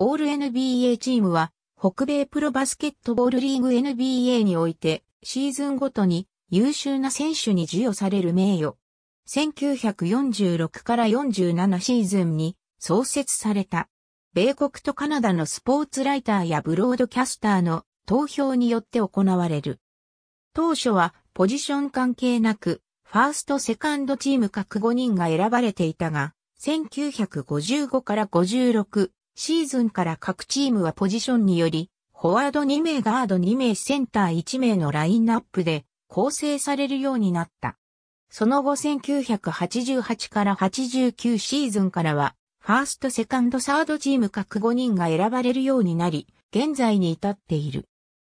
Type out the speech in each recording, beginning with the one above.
オール NBA チームは、北米プロバスケットボールリーグ NBA において、シーズンごとに優秀な選手に授与される名誉。1946から47シーズンに創設された。米国とカナダのスポーツライターやブロードキャスターの投票によって行われる。当初はポジション関係なく、ファーストセカンドチーム各5人が選ばれていたが、1955から56、シーズンから各チームはポジションにより、フォワード2名、ガード2名、センター1名のラインナップで構成されるようになった。その後1988から89シーズンからは、ファースト、セカンド、サードチーム各5人が選ばれるようになり、現在に至っている。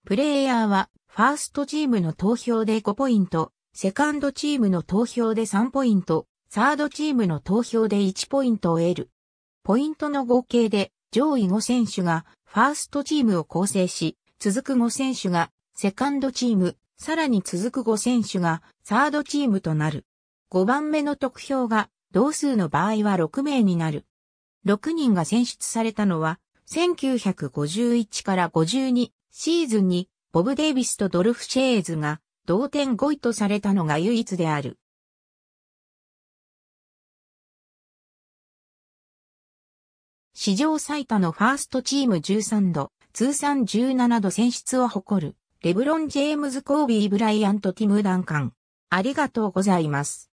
プレイヤーは、ファーストチームの投票で5ポイント、セカンドチームの投票で3ポイント、サードチームの投票で1ポイントを得る。ポイントの合計で上位5選手がファーストチームを構成し、続く5選手がセカンドチーム、さらに続く5選手がサードチームとなる。5番目の得票が同数の場合は6名になる。6人が選出されたのは、1951から52シーズンにボブ・デイビスとドルフ・シェーズが同点5位とされたのが唯一である。史上最多のファーストチーム13度、通算17度選出を誇る、レブロン・ジェームズ・コービー・ブライアント・ティム・ダンカン。ありがとうございます。